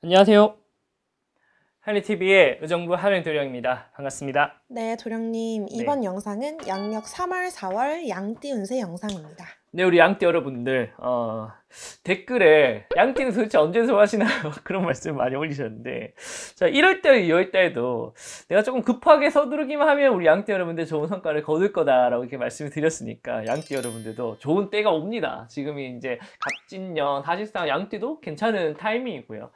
안녕하세요. 한리TV의 의정부 한림 도령입니다. 반갑습니다. 네, 도령님. 네. 이번 네. 영상은 양력 3월, 4월 양띠 운세 영상입니다. 네, 우리 양띠 여러분들 어, 댓글에 양띠는 도대체 언제 수하시나요? 그런 말씀 많이 올리셨는데 자, 1월달, 2월달도 내가 조금 급하게 서두르기만 하면 우리 양띠 여러분들 좋은 성과를 거둘 거다라고 이렇게 말씀을 드렸으니까 양띠 여러분들도 좋은 때가 옵니다. 지금이 이제 갑진년, 사실상 양띠도 괜찮은 타이밍이고요.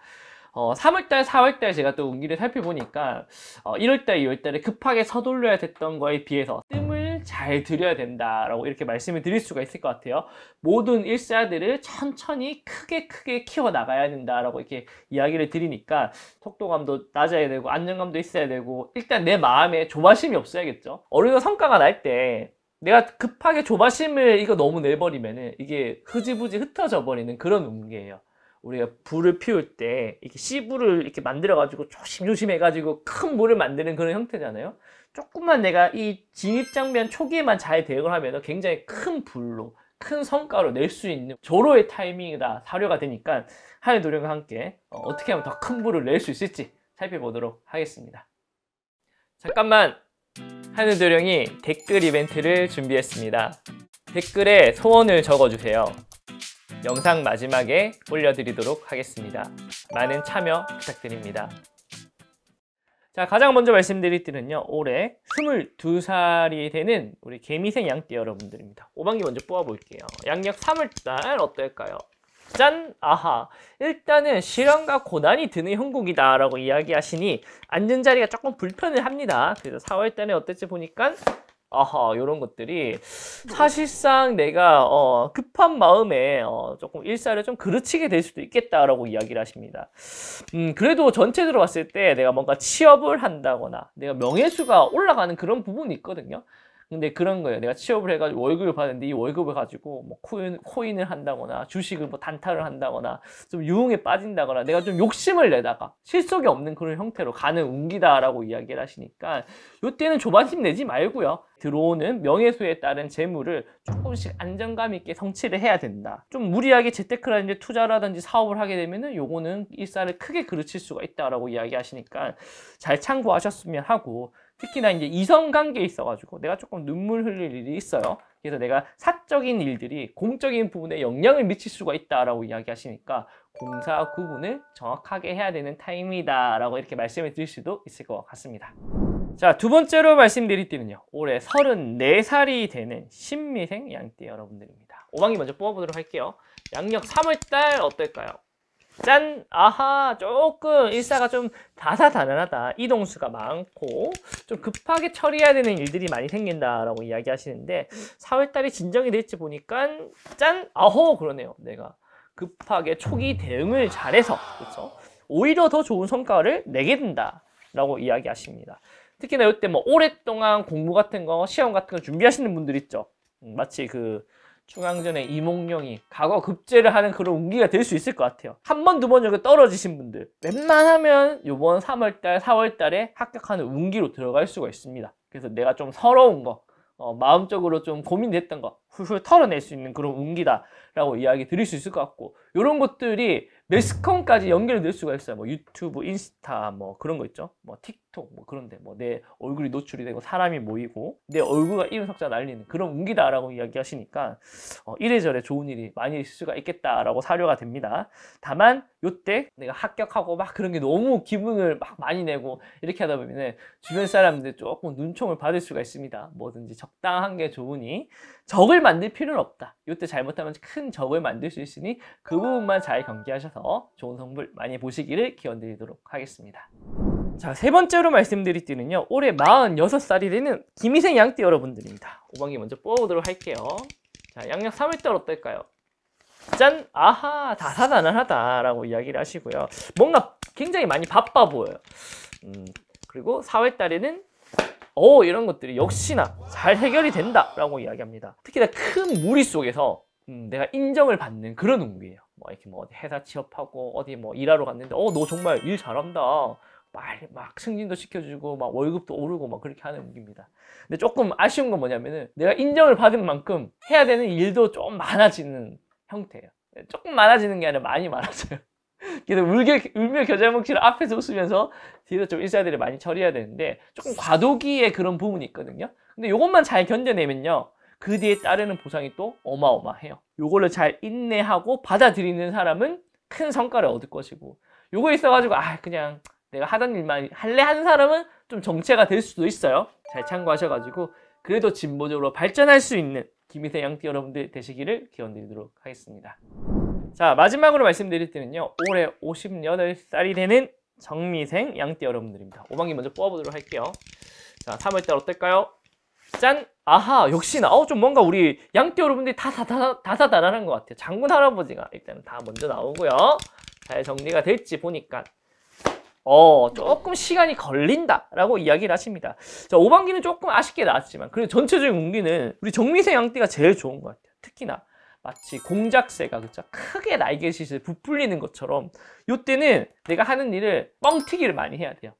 어, 3월달, 4월달 제가 또 운기를 살펴보니까 어, 1월달, 2월달에 급하게 서둘러야 됐던 거에 비해서 뜸을 잘 들여야 된다라고 이렇게 말씀을 드릴 수가 있을 것 같아요. 모든 일사들을 천천히 크게 크게 키워나가야 된다라고 이렇게 이야기를 드리니까 속도감도 낮아야 되고 안정감도 있어야 되고 일단 내 마음에 조바심이 없어야겠죠. 어느 정도 성과가 날 때 내가 급하게 조바심을 이거 너무 내버리면은 이게 흐지부지 흩어져 버리는 그런 운기예요. 우리가 불을 피울 때 이렇게 씨불을 이렇게 만들어 가지고 조심조심 해 가지고 큰 물을 만드는 그런 형태잖아요. 조금만 내가 이 진입 장면 초기에만 잘 대응을 하면 굉장히 큰 불로 큰 성과로 낼 수 있는 조로의 타이밍이다 사료가 되니까 하의 노력과 함께 어, 어떻게 하면 더 큰 불을 낼 수 있을지 살펴보도록 하겠습니다. 잠깐만! 하늘 도령이 댓글 이벤트를 준비했습니다. 댓글에 소원을 적어주세요. 영상 마지막에 올려드리도록 하겠습니다. 많은 참여 부탁드립니다. 자 가장 먼저 말씀드릴 때는요 올해 22살이 되는 우리 개미생 양띠 여러분들입니다 오방기 먼저 뽑아볼게요 양력 3월달 어떨까요? 짠! 아하! 일단은 실현과 고난이 드는 형국이다 라고 이야기하시니 앉은 자리가 조금 불편을 합니다 그래서 4월달에 어떨지 보니까 아하 이런 것들이 사실상 내가 어, 급한 마음에 어, 조금 일사를 좀 그르치게 될 수도 있겠다라고 이야기를 하십니다. 음, 그래도 전체적으로 봤을 때 내가 뭔가 취업을 한다거나 내가 명예수가 올라가는 그런 부분이 있거든요. 근데 그런 거예요. 내가 취업을 해가지고 월급을 받는데 이 월급을 가지고 뭐 코인, 코인을 한다거나 주식을 뭐 단타를 한다거나 좀 유흥에 빠진다거나 내가 좀 욕심을 내다가 실속이 없는 그런 형태로 가는 운기다라고 이야기를 하시니까 이때는 조바심 내지 말고요. 들어오는 명예수에 따른 재물을 조금씩 안정감 있게 성취를 해야 된다. 좀 무리하게 재테크라든지 투자라든지 사업을 하게 되면은 요거는 일사를 크게 그르칠 수가 있다라고 이야기하시니까 잘 참고하셨으면 하고 특히나 이제 이성 관계에 있어가지고 내가 조금 눈물 흘릴 일이 있어요. 그래서 내가 사적인 일들이 공적인 부분에 영향을 미칠 수가 있다라고 이야기하시니까 공사 구분을 정확하게 해야 되는 타임이다라고 이렇게 말씀을 드릴 수도 있을 것 같습니다. 자, 두 번째로 말씀드릴 때는요 올해 34살이 되는 신미생 양띠 여러분들입니다. 오방이 먼저 뽑아보도록 할게요. 양력 3월달 어떨까요? 짠! 아하! 조금 일사가 좀 다사다난하다. 이동수가 많고 좀 급하게 처리해야 되는 일들이 많이 생긴다라고 이야기하시는데 4월달이 진정이 될지 보니까 짠! 아호! 그러네요. 내가 급하게 초기 대응을 잘해서 그렇죠? 오히려 더 좋은 성과를 내게 된다라고 이야기하십니다. 특히나 이때 뭐 오랫동안 공부 같은 거, 시험 같은 거 준비하시는 분들 있죠. 음, 마치 그 중앙전에 이몽룡이 과거 급제를 하는 그런 운기가 될 수 있을 것 같아요 한 번 두번 여기 떨어지신 분들 웬만하면 이번 3월달 4월달에 합격하는 운기로 들어갈 수가 있습니다 그래서 내가 좀 서러운 거 어, 마음적으로 좀 고민됐던 거 훌훌 털어낼 수 있는 그런 운기다 라고 이야기 드릴 수 있을 것 같고 이런 것들이 매스컴까지 연결될 수가 있어요. 뭐 유튜브, 인스타 뭐 그런 거 있죠. 뭐 틱톡 뭐 그런데 뭐 내 얼굴이 노출이 되고 사람이 모이고 내 얼굴과 이름 석자 날리는 그런 운기다라고 이야기하시니까 어, 이래저래 좋은 일이 많이 있을 수가 있겠다라고 사료가 됩니다. 다만 요때 내가 합격하고 막 그런 게 너무 기분을 막 많이 내고 이렇게 하다 보면 주변 사람들 조금 눈총을 받을 수가 있습니다. 뭐든지 적당한 게 좋으니 적을 만들 필요는 없다. 요 때 잘못하면 큰 적을 만들 수 있으니 그 부분만 잘 경계하셔서 좋은 성불 많이 보시기를 기원드리도록 하겠습니다. 자, 세 번째로 말씀드릴 띠는요. 올해 46살이 되는 김희생 양띠 여러분들입니다. 오방기 먼저 뽑아보도록 할게요. 자, 양력 3월달 어떨까요? 짠! 아하! 다사다난하다라고 이야기를 하시고요. 뭔가 굉장히 많이 바빠 보여요. 음, 그리고 4월달에는 어 이런 것들이 역시나 잘 해결이 된다라고 이야기합니다. 특히나 큰 무리 속에서 음, 내가 인정을 받는 그런 운기예요. 뭐 이렇게 뭐 어디 회사 취업하고 어디 뭐 일하러 갔는데 어너 정말 일 잘한다. 막 승진도 시켜주고 막 월급도 오르고 막 그렇게 하는 운기입니다. 근데 조금 아쉬운 건 뭐냐면은 내가 인정을 받은 만큼 해야 되는 일도 좀 많아지는 형태예요. 조금 많아지는 게 아니라 많이 많아져요. 그래서 울게, 울며 겨자 먹기를 앞에서 웃으면서 뒤에서 좀 일사들을 많이 처리해야 되는데 조금 과도기에 그런 부분이 있거든요. 근데 이것만 잘 견뎌내면요. 그 뒤에 따르는 보상이 또 어마어마해요. 요걸로 잘 인내하고 받아들이는 사람은 큰 성과를 얻을 것이고 요거 있어가지고 아 그냥 내가 하던 일만 할래 하는 사람은 좀 정체가 될 수도 있어요. 잘 참고하셔가지고 그래도 진보적으로 발전할 수 있는 김희대 양띠 여러분들 되시기를 기원드리도록 하겠습니다. 자 마지막으로 말씀드릴 때는요 올해 58살이 되는 정미생 양띠 여러분들입니다. 오방기 먼저 뽑아보도록 할게요. 자 3월달 어떨까요? 짠! 아하 역시나 어우 좀 뭔가 우리 양띠 여러분들이 다다다다다다라는 것 같아요. 장군 할아버지가 일단 다 먼저 나오고요. 잘 정리가 될지 보니까 어, 조금 시간이 걸린다라고 이야기를 하십니다. 자, 5반기는 조금 아쉽게 나왔지만 그리고 전체적인 운기는 우리 정미세 양띠가 제일 좋은 것 같아요. 특히나 마치 공작새가 그죠 크게 날개짓을 부풀리는 것처럼 요때는 내가 하는 일을 뻥튀기를 많이 해야 돼요.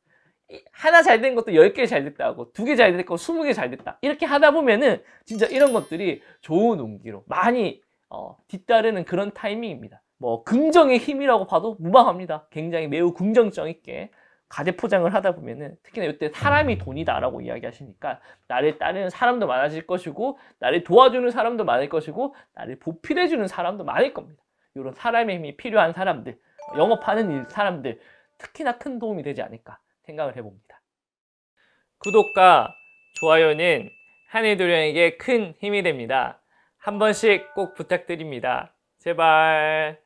하나 잘 된 것도 10개 잘 됐다고 2개잘 됐고 20개 잘 됐다 이렇게 하다 보면은 진짜 이런 것들이 좋은 운기로 많이 어, 뒤따르는 그런 타이밍입니다. 뭐 긍정의 힘이라고 봐도 무방합니다. 굉장히 매우 긍정적 있게 가재 포장을 하다 보면은 특히나 이때 사람이 돈이다라고 이야기하시니까 나를 따르는 사람도 많아질 것이고 나를 도와주는 사람도 많을 것이고 나를 보필해주는 사람도 많을 겁니다. 이런 사람의 힘이 필요한 사람들 영업하는 일 사람들 특히나 큰 도움이 되지 않을까 생각을 해봅니다. 구독과 좋아요는 한해도령에게 큰 힘이 됩니다. 한 번씩 꼭 부탁드립니다. 제발.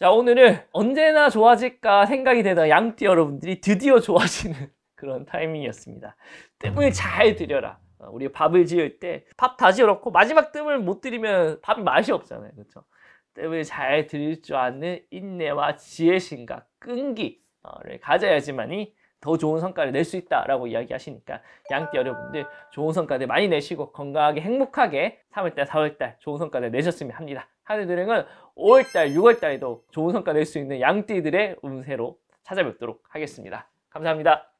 자 오늘은 언제나 좋아질까 생각이 되던 양띠 여러분들이 드디어 좋아지는 그런 타이밍이었습니다. 뜸을 잘 들여라. 어, 우리 밥을 지을 때 밥 다 지어놓고 마지막 뜸을 못 들이면 밥이 맛이 없잖아요. 그렇죠? 뜸을 잘 들일 줄 아는 인내와 지혜심과 끈기를 어, 가져야지만이 더 좋은 성과를 낼 수 있다라고 이야기하시니까 양띠 여러분들 좋은 성과들 많이 내시고 건강하게 행복하게 3월달, 4월달 좋은 성과를 내셨으면 합니다. 하는 노력은 5월달, 6월달에도 좋은 성과 낼 수 있는 양띠들의 운세로 찾아뵙도록 하겠습니다. 감사합니다.